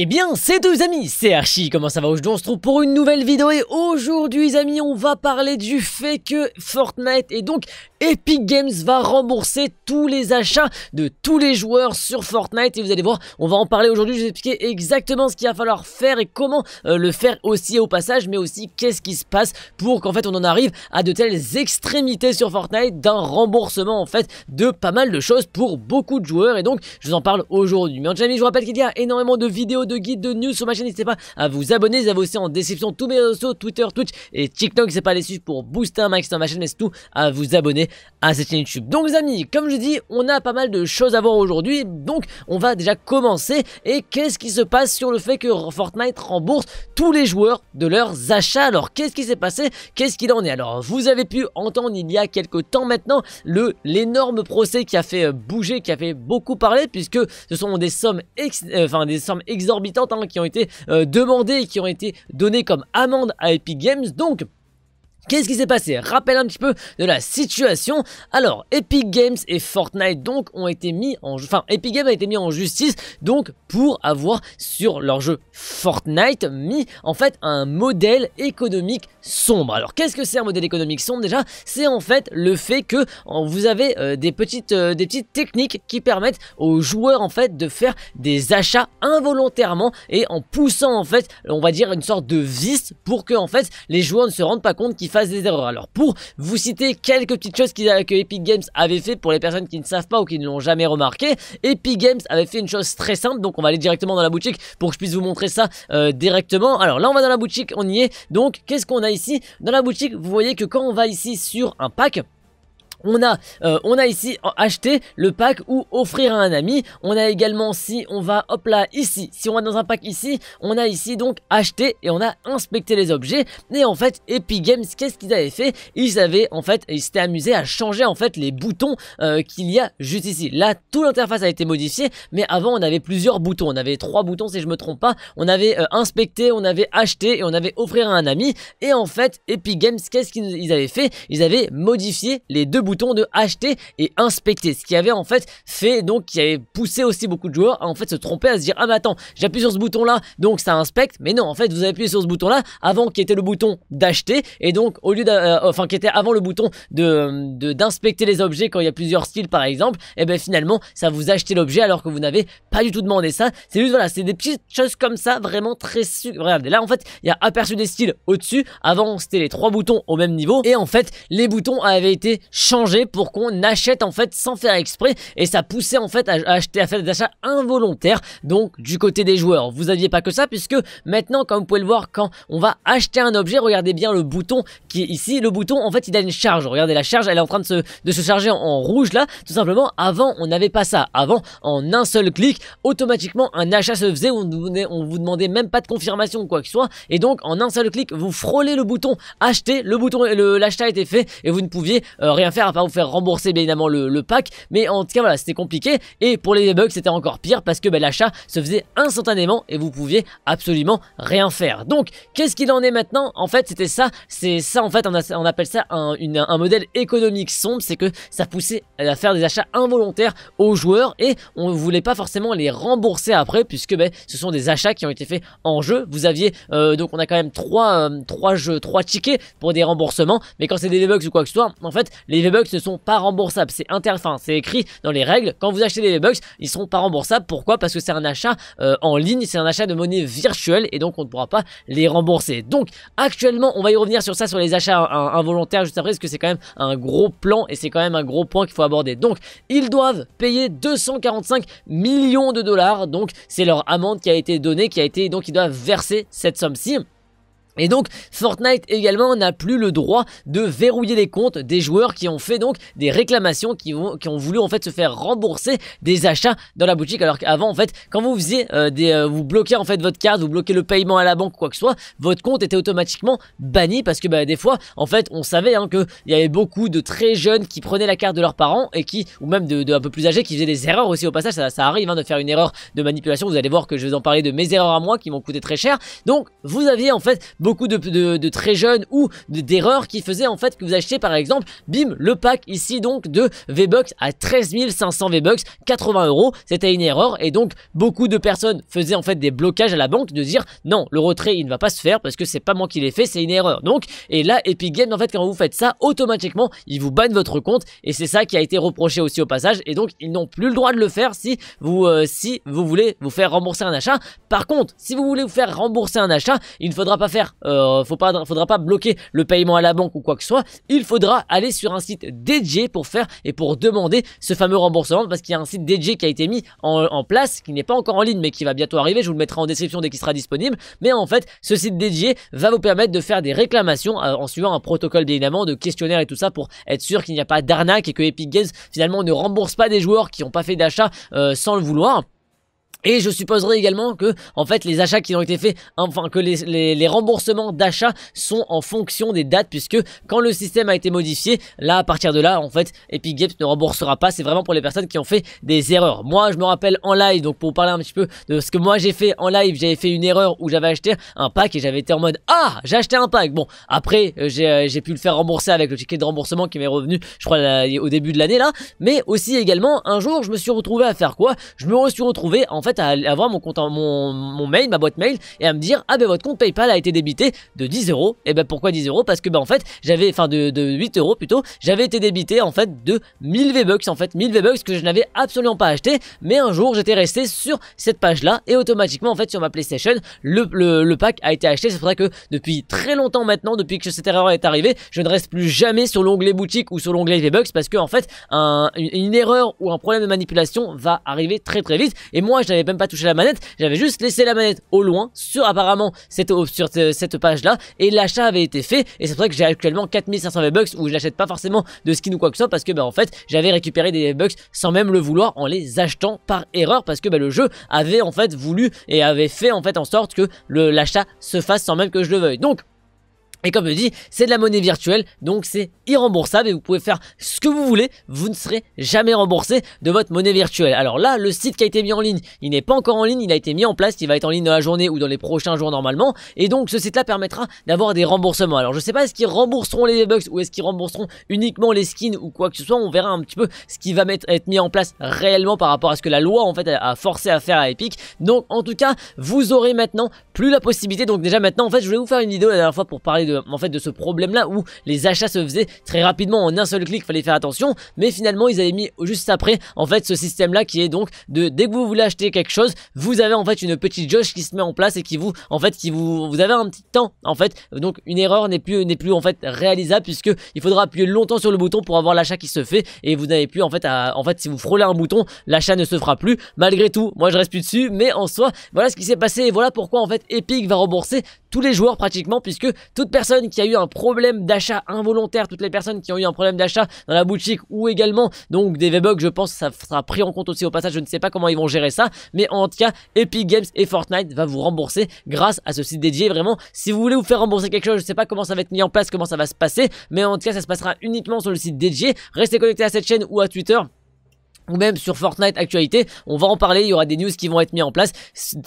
Eh bien, c'est deux amis, c'est Archie, comment ça va aujourd'hui On se trouve pour une nouvelle vidéo et aujourd'hui les amis, on va parler du fait que Fortnite et donc Epic Games va rembourser tous les achats de tous les joueurs sur Fortnite et vous allez voir, on va en parler aujourd'hui, je vais expliquer exactement ce qu'il va falloir faire et comment euh, le faire aussi au passage, mais aussi qu'est-ce qui se passe pour qu'en fait on en arrive à de telles extrémités sur Fortnite d'un remboursement en fait de pas mal de choses pour beaucoup de joueurs et donc je vous en parle aujourd'hui. Mais en tout je vous rappelle qu'il y a énormément de vidéos de guides de news sur ma chaîne. N'hésitez pas à vous abonner. Vous avez aussi en description tous mes réseaux Twitter, Twitch et TikTok. C'est pas les suivre pour booster un max sur ma chaîne, mais surtout à vous abonner à cette chaîne YouTube. Donc, les amis, comme je dis, on a pas mal de choses à voir aujourd'hui. Donc, on va déjà commencer. Et qu'est-ce qui se passe sur le fait que Fortnite rembourse tous les joueurs de leurs achats Alors, qu'est-ce qui s'est passé Qu'est-ce qu'il en est Alors, vous avez pu entendre il y a quelques temps maintenant le l'énorme procès qui a fait bouger, qui a fait beaucoup parler, puisque ce sont des sommes, euh, enfin, des sommes exorbitantes Hein, qui ont été euh, demandées et qui ont été données comme amende à Epic Games. Donc Qu'est-ce qui s'est passé Rappelle un petit peu de la situation. Alors, Epic Games et Fortnite donc ont été mis en enfin Epic Games a été mis en justice donc pour avoir sur leur jeu Fortnite mis en fait un modèle économique sombre. Alors, qu'est-ce que c'est un modèle économique sombre déjà C'est en fait le fait que vous avez euh, des petites euh, des petites techniques qui permettent aux joueurs en fait de faire des achats involontairement et en poussant en fait, on va dire une sorte de vis pour que en fait les joueurs ne se rendent pas compte qu'ils fasse des erreurs. Alors pour vous citer quelques petites choses euh, que Epic Games avait fait pour les personnes qui ne savent pas ou qui ne l'ont jamais remarqué, Epic Games avait fait une chose très simple, donc on va aller directement dans la boutique pour que je puisse vous montrer ça euh, directement. Alors là on va dans la boutique, on y est, donc qu'est-ce qu'on a ici Dans la boutique vous voyez que quand on va ici sur un pack, on a, euh, on a ici acheté le pack ou offrir à un ami. On a également si on va hop là ici, si on va dans un pack ici, on a ici donc acheté et on a inspecté les objets. Et en fait Epic Games, qu'est-ce qu'ils avaient fait Ils avaient en fait, ils s'étaient amusés à changer en fait les boutons euh, qu'il y a juste ici. Là tout l'interface a été modifiée, mais avant on avait plusieurs boutons. On avait trois boutons si je me trompe pas. On avait euh, inspecté, on avait acheté et on avait offrir à un ami. Et en fait Epic Games, qu'est-ce qu'ils avaient fait Ils avaient modifié les deux boutons bouton de acheter et inspecter. Ce qui avait en fait fait, donc qui avait poussé aussi beaucoup de joueurs à en fait se tromper, à se dire ah mais attends, j'appuie sur ce bouton là, donc ça inspecte. Mais non, en fait vous avez appuyé sur ce bouton là avant qui était le bouton d'acheter et donc au lieu d'enfin euh, enfin qui était avant le bouton de d'inspecter les objets quand il y a plusieurs styles par exemple, et eh ben finalement ça vous achetez l'objet alors que vous n'avez pas du tout demandé ça. C'est juste voilà, c'est des petites choses comme ça vraiment très Regardez là en fait il y a aperçu des styles au-dessus. Avant c'était les trois boutons au même niveau et en fait les boutons avaient été changés pour qu'on achète en fait sans faire exprès et ça poussait en fait à acheter à faire des achats involontaires donc du côté des joueurs. Vous aviez pas que ça puisque maintenant comme vous pouvez le voir quand on va acheter un objet, regardez bien le bouton qui est ici, le bouton en fait il a une charge. Regardez la charge, elle est en train de se, charger en, rouge là, tout simplement avant on n'avait pas ça. Avant en un seul clic, automatiquement un achat se faisait, on, on vous demandait même pas de confirmation quoi que ce soit et donc en un seul clic vous frôlez le bouton acheter, le bouton l'achat était fait et vous ne pouviez euh, rien faire pas vous faire rembourser bien évidemment le, pack, mais en tout cas voilà, c'était compliqué, et pour les debugs c'était encore pire parce que ben, l'achat se faisait instantanément et vous pouviez absolument rien faire. Donc qu'est-ce qu'il en est maintenant En fait c'était ça, c'est ça en fait on, on appelle ça un, modèle économique sombre, c'est que ça poussait à faire des achats involontaires aux joueurs et on voulait pas forcément les rembourser après puisque ben, ce sont des achats qui ont été faits en jeu. Vous aviez euh, donc on a quand même euh, trois jeux, trois tickets pour des remboursements, mais quand c'est des debugs ou quoi que ce soit, en fait les v ne sont pas remboursables. C'est interfin, c'est écrit dans les règles. Quand vous achetez des bugs, ils ne sont pas remboursables. Pourquoi Parce que c'est un achat euh, en ligne, c'est un achat de monnaie virtuelle et donc on ne pourra pas les rembourser. Donc actuellement, on va y revenir sur ça, sur les achats involontaires juste après, parce que c'est quand même un gros plan et c'est quand même un gros point qu'il faut aborder. Donc ils doivent payer 245 millions de dollars. Donc c'est leur amende qui a été donnée, qui a été donc ils doivent verser cette somme-ci. Et donc Fortnite également n'a plus le droit de verrouiller les comptes des joueurs qui ont fait donc des réclamations, qui, ont voulu en fait se faire rembourser des achats dans la boutique. Alors qu'avant en fait, quand vous faisiez euh, des, euh, vous bloquiez en fait votre carte, vous bloquez le paiement à la banque, ou quoi que ce soit, votre compte était automatiquement banni parce que bah, des fois en fait on savait hein, que il y avait beaucoup de très jeunes qui prenaient la carte de leurs parents et qui, ou même de, un peu plus âgés, qui faisaient des erreurs aussi au passage. Ça, arrive hein, de faire une erreur de manipulation. Vous allez voir que je vais en parler de mes erreurs à moi qui m'ont coûté très cher. Donc vous aviez en fait beaucoup de, très jeunes ou d'erreurs qui faisaient en fait que vous achetez par exemple, bim, le pack ici donc de V-Bucks à 13 500 V-Bucks, 80 euros, c'était une erreur et donc beaucoup de personnes faisaient en fait des blocages à la banque de dire non, le retrait il ne va pas se faire parce que c'est pas moi qui l'ai fait, c'est une erreur. Donc, et là Epic Games en fait quand vous faites ça, automatiquement ils vous bannent votre compte et c'est ça qui a été reproché aussi au passage et donc ils n'ont plus le droit de le faire si vous, euh, si vous voulez vous faire rembourser un achat. Par contre, si vous voulez vous faire rembourser un achat, il ne faudra pas faire euh, faut pas, faudra pas bloquer le paiement à la banque ou quoi que ce soit. Il faudra aller sur un site dédié pour faire et pour demander ce fameux remboursement parce qu'il y a un site dédié qui a été mis en, place, qui n'est pas encore en ligne mais qui va bientôt arriver. Je vous le mettrai en description dès qu'il sera disponible. Mais en fait, ce site dédié va vous permettre de faire des réclamations euh, en suivant un protocole évidemment de questionnaire et tout ça pour être sûr qu'il n'y a pas d'arnaque et que Epic Games finalement ne rembourse pas des joueurs qui n'ont pas fait d'achat euh, sans le vouloir. Et je supposerai également que, en fait, les achats qui ont été faits, enfin, que les, remboursements d'achats sont en fonction des dates, puisque quand le système a été modifié, là, à partir de là, en fait, Epic Games ne remboursera pas. C'est vraiment pour les personnes qui ont fait des erreurs. Moi, je me rappelle en live, donc pour parler un petit peu de ce que moi j'ai fait en live, j'avais fait une erreur où j'avais acheté un pack et j'avais été en mode, ah, j'ai acheté un pack. Bon, après, euh, euh, j'ai pu le faire rembourser avec le ticket de remboursement qui m'est revenu, je crois, au début de l'année, là. Mais aussi également, un jour, je me suis retrouvé à faire quoi? Je me suis retrouvé, en à, avoir mon compte, mon, mon, mail, ma boîte mail, et à me dire ah ben votre compte PayPal a été débité de 10 euros. Et eh ben pourquoi 10 euros Parce que ben en fait j'avais, enfin de, 8 euros plutôt, j'avais été débité en fait de 1000 V-Bucks en fait, 1000 V-Bucks que je n'avais absolument pas acheté, mais un jour j'étais resté sur cette page là et automatiquement en fait sur ma PlayStation le, pack a été acheté. C'est pour que depuis très longtemps maintenant, depuis que cette erreur est arrivée, je ne reste plus jamais sur l'onglet boutique ou sur l'onglet V-Bucks parce que en fait une, une, erreur ou un problème de manipulation va arriver très très vite. Et moi j'avais même pas touché la manette, j'avais juste laissé la manette au loin, sur apparemment cette, sur cette page là, et l'achat avait été fait, et c'est pour ça que j'ai actuellement 4500 V-Bucks, où je n'achète pas forcément de skin ou quoi que ce soit, parce que bah en fait, j'avais récupéré des V-Bucks sans même le vouloir, en les achetant par erreur, parce que bah, le jeu avait en fait voulu, et avait fait en fait en sorte que l'achat se fasse sans même que je le veuille. Donc, et comme je dis, c'est de la monnaie virtuelle, donc c'est irremboursable et vous pouvez faire ce que vous voulez, vous ne serez jamais remboursé de votre monnaie virtuelle. Alors là, le site qui a été mis en ligne, il n'est pas encore en ligne, il a été mis en place, il va être en ligne dans la journée ou dans les prochains jours normalement, et donc ce site-là permettra d'avoir des remboursements. Alors je sais pas, est-ce qu'ils rembourseront les v ou est-ce qu'ils rembourseront uniquement les skins ou quoi que ce soit, on verra un petit peu ce qui va être mis en place réellement par rapport à ce que la loi en fait a forcé à faire à Epic. Donc en tout cas, vous aurez maintenant plus la possibilité, donc déjà maintenant en fait je vais vous faire une vidéo la dernière fois pour parler en fait, de ce problème-là où les achats se faisaient très rapidement en un seul clic, fallait faire attention. Mais finalement, ils avaient mis juste après, en fait, ce système-là qui est donc de dès que vous voulez acheter quelque chose, vous avez en fait une petite jauge qui se met en place et qui vous, en fait, qui vous, vous avez un petit temps, en fait. Donc une erreur n'est plus, n'est plus en fait réalisable puisque il faudra appuyer longtemps sur le bouton pour avoir l'achat qui se fait et vous n'avez plus en fait, à, en fait, si vous frôlez un bouton, l'achat ne se fera plus. Malgré tout, moi je reste plus dessus, mais en soi, voilà ce qui s'est passé et voilà pourquoi en fait Epic va rembourser tous les joueurs pratiquement puisque toute personne qui a eu un problème d'achat involontaire, toutes les personnes qui ont eu un problème d'achat dans la boutique ou également donc des V-Bucks, je pense que ça sera pris en compte aussi au passage. Je ne sais pas comment ils vont gérer ça, mais en tout cas, Epic Games et Fortnite va vous rembourser grâce à ce site dédié. Vraiment, si vous voulez vous faire rembourser quelque chose, je ne sais pas comment ça va être mis en place, comment ça va se passer, mais en tout cas, ça se passera uniquement sur le site dédié. Restez connectés à cette chaîne ou à Twitter ou même sur Fortnite actualité, on va en parler, il y aura des news qui vont être mis en place.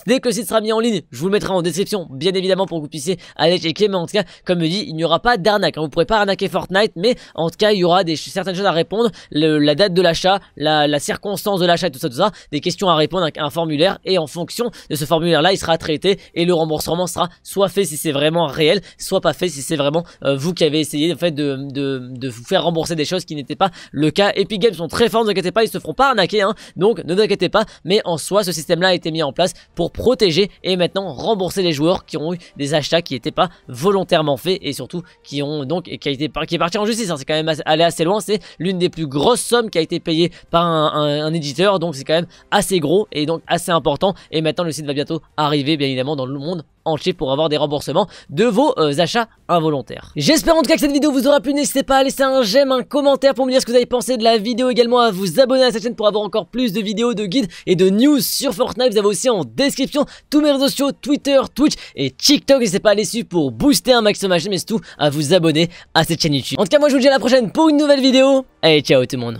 Dès que le site sera mis en ligne, je vous le mettrai en description, bien évidemment, pour que vous puissiez aller checker, mais en tout cas, comme je dit, il n'y aura pas d'arnaque, hein. vous ne pourrez pas arnaquer Fortnite, mais en tout cas, il y aura des, certaines choses à répondre, la date de l'achat, la, circonstance de l'achat, tout ça, tout ça, des questions à répondre, un, un formulaire, et en fonction de ce formulaire-là, il sera traité, et le remboursement sera soit fait si c'est vraiment réel, soit pas fait si c'est vraiment euh, vous qui avez essayé en fait, de, de, de vous faire rembourser des choses qui n'étaient pas le cas. Epic Games sont très forts, ne vous inquiétez pas, ils se feront pas arnaquer, hein. donc ne vous inquiétez pas, mais en soi ce système là a été mis en place pour protéger et maintenant rembourser les joueurs qui ont eu des achats qui n'étaient pas volontairement faits et surtout qui ont donc qui a été est parti en justice, hein. c'est quand même allé assez loin, c'est l'une des plus grosses sommes qui a été payée par un éditeur, donc c'est quand même assez gros et donc assez important et maintenant le site va bientôt arriver bien évidemment dans le monde en chiffre pour avoir des remboursements de vos euh, achats involontaires. J'espère en tout cas que cette vidéo vous aura plu, n'hésitez pas à laisser un j'aime, un commentaire pour me dire ce que vous avez pensé de la vidéo, également à vous abonner à cette chaîne pour avoir encore plus de vidéos, de guides et de news sur Fortnite, vous avez aussi en description tous mes réseaux sociaux, Twitter, Twitch et TikTok, n'hésitez pas à les suivre pour booster un maximum ma chaîne, mais surtout à vous abonner à cette chaîne YouTube. En tout cas moi je vous dis à la prochaine pour une nouvelle vidéo, allez ciao tout le monde